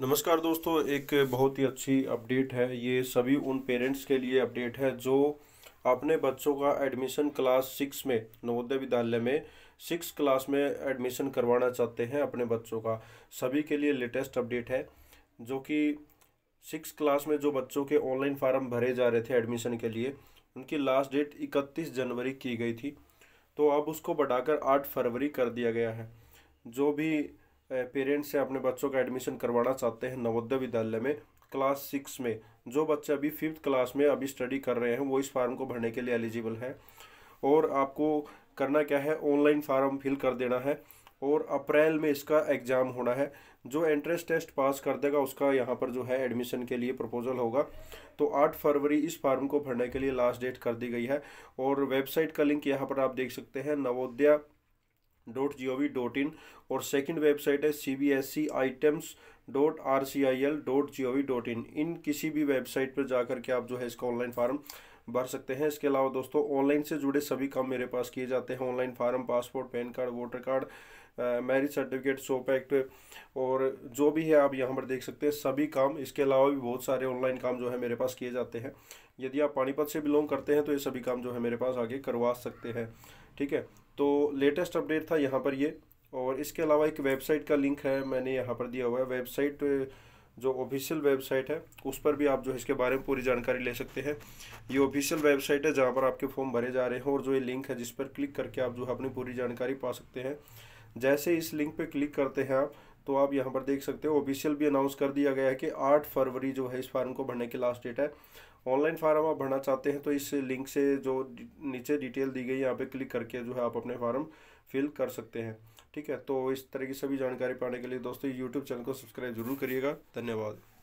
नमस्कार दोस्तों एक बहुत ही अच्छी अपडेट है ये सभी उन पेरेंट्स के लिए अपडेट है जो अपने बच्चों का एडमिशन क्लास सिक्स में नवोदय विद्यालय में सिक्स क्लास में एडमिशन करवाना चाहते हैं अपने बच्चों का सभी के लिए लेटेस्ट अपडेट है जो कि सिक्स क्लास में जो बच्चों के ऑनलाइन फार्म भरे जा रहे थे एडमिशन के लिए उनकी लास्ट डेट इकतीस जनवरी की गई थी तो अब उसको बढ़ाकर आठ फरवरी कर दिया गया है जो भी पेरेंट्स से अपने बच्चों का एडमिशन करवाना चाहते हैं नवोदय विद्यालय में क्लास सिक्स में जो बच्चे अभी फिफ्थ क्लास में अभी स्टडी कर रहे हैं वो इस फार्म को भरने के लिए एलिजिबल है और आपको करना क्या है ऑनलाइन फार्म फिल कर देना है और अप्रैल में इसका एग्ज़ाम होना है जो एंट्रेंस टेस्ट पास कर देगा उसका यहाँ पर जो है एडमिशन के लिए प्रपोज़ल होगा तो आठ फरवरी इस फार्म को भरने के लिए लास्ट डेट कर दी गई है और वेबसाइट का लिंक यहाँ पर आप देख सकते हैं Navodaya dot G O V dot in और सेकेंड वेबसाइट है C B S C items dot R C I L dot G O V dot in इन किसी भी वेबसाइट पर जाकर के आप जो है इसका ऑनलाइन फार्म भर सकते हैं इसके अलावा दोस्तों ऑनलाइन से जुड़े सभी काम मेरे पास किए जाते हैं online form passport PAN card voter card marriage certificate सोप एक्ट और जो भी है आप यहाँ पर देख सकते हैं सभी काम इसके अलावा भी बहुत सारे ऑनलाइन काम जो है मेरे पास किए जाते हैं यदि आप पानीपत से बिलोंग करते हैं तो ये सभी काम जो है मेरे पास आगे करवा सकते हैं ठीक है तो लेटेस्ट अपडेट था यहाँ पर ये और इसके अलावा एक वेबसाइट का लिंक है मैंने यहाँ पर दिया हुआ है वेबसाइट जो ऑफिशियल वेबसाइट है उस पर भी आप जो है इसके बारे में पूरी जानकारी ले सकते हैं ये ऑफिशियल वेबसाइट है जहाँ पर आपके फॉर्म भरे जा रहे हैं और जो ये लिंक है जिस पर क्लिक करके आप जो है अपनी पूरी जानकारी पा सकते हैं जैसे इस लिंक पे क्लिक करते हैं आप तो आप यहाँ पर देख सकते हो ऑफिशियल भी अनाउंस कर दिया गया है कि आठ फरवरी जो है इस फार्म को भरने की लास्ट डेट है ऑनलाइन फार्म आप भरना चाहते हैं तो इस लिंक से जो नीचे डिटेल दी गई यहाँ पे क्लिक करके जो है आप अपने फार्म फिल कर सकते हैं ठीक है तो इस तरह की सभी जानकारी पाने के लिए दोस्तों यूट्यूब चैनल को सब्सक्राइब जरूर करिएगा धन्यवाद